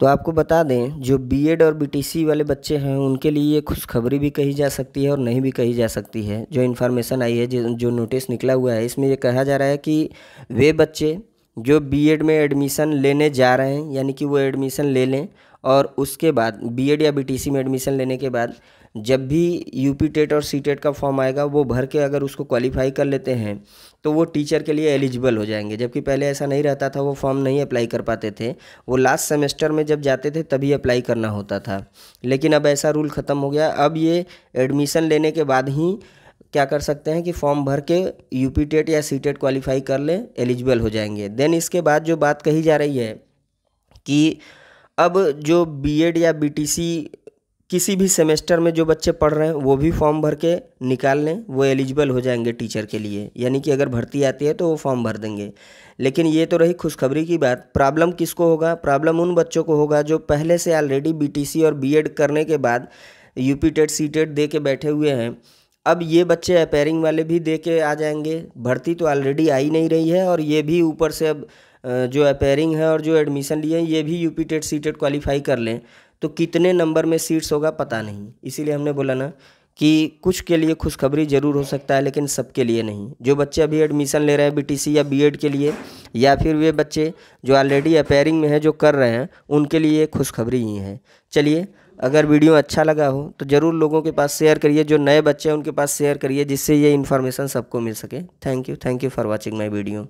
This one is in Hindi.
तो आपको बता दें जो बीएड और बीटीसी वाले बच्चे हैं उनके लिए ये खुशखबरी भी कही जा सकती है और नहीं भी कही जा सकती है जो इन्फॉर्मेशन आई है जो नोटिस निकला हुआ है इसमें ये कहा जा रहा है कि वे बच्चे जो बीएड में एडमिशन लेने जा रहे हैं यानी कि वो एडमिशन ले लें और उसके बाद बीएड या बीटीसी में एडमिशन लेने के बाद जब भी यूपी टेट और सी टेट का फॉर्म आएगा वो भर के अगर उसको क्वालिफाई कर लेते हैं तो वो टीचर के लिए एलिजिबल हो जाएंगे जबकि पहले ऐसा नहीं रहता था वो फॉर्म नहीं अप्लाई कर पाते थे वो लास्ट सेमेस्टर में जब जाते थे तभी अप्लाई करना होता था लेकिन अब ऐसा रूल ख़त्म हो गया अब ये एडमिशन लेने के बाद ही क्या कर सकते हैं कि फॉर्म भर के यू पी टेट या सी टेट क्वालिफाई कर लें एलिजिबल हो जाएंगे देन इसके बाद जो बात कही जा रही है कि अब जो एड या सी किसी भी सेमेस्टर में जो बच्चे पढ़ रहे हैं वो भी फॉर्म भर के निकाल लें वो एलिजिबल हो जाएंगे टीचर के लिए यानी कि अगर भर्ती आती है तो वो फॉर्म भर देंगे लेकिन ये तो रही खुशखबरी की बात प्रॉब्लम किसको होगा प्रॉब्लम उन बच्चों को होगा जो पहले से ऑलरेडी बीटीसी और बीएड करने के बाद यूपी टेट सी टेट दे के बैठे हुए हैं अब ये बच्चे अपेयरिंग वाले भी दे के आ जाएंगे भर्ती तो ऑलरेडी आई नहीं रही है और ये भी ऊपर से अब जो अपेयरिंग है और जो एडमिशन लिए हैं ये भी U P TET C TET qualify कर लें तो कितने नंबर में सीट्स होगा पता नहीं इसीलिए हमने बोला ना कि कुछ के लिए खुशखबरी ज़रूर हो सकता है लेकिन सबके लिए नहीं जो बच्चे अभी एडमिशन ले रहे हैं बीटीसी या बीएड के लिए या फिर वे बच्चे जो ऑलरेडी अपेयरिंग में हैं जो कर रहे हैं उनके लिए खुशखबरी ही है चलिए अगर वीडियो अच्छा लगा हो तो ज़रूर लोगों के पास शेयर करिए जो नए बच्चे हैं उनके पास शेयर करिए जिससे ये इन्फॉर्मेशन सबको मिल सके thank you thank you for watching my video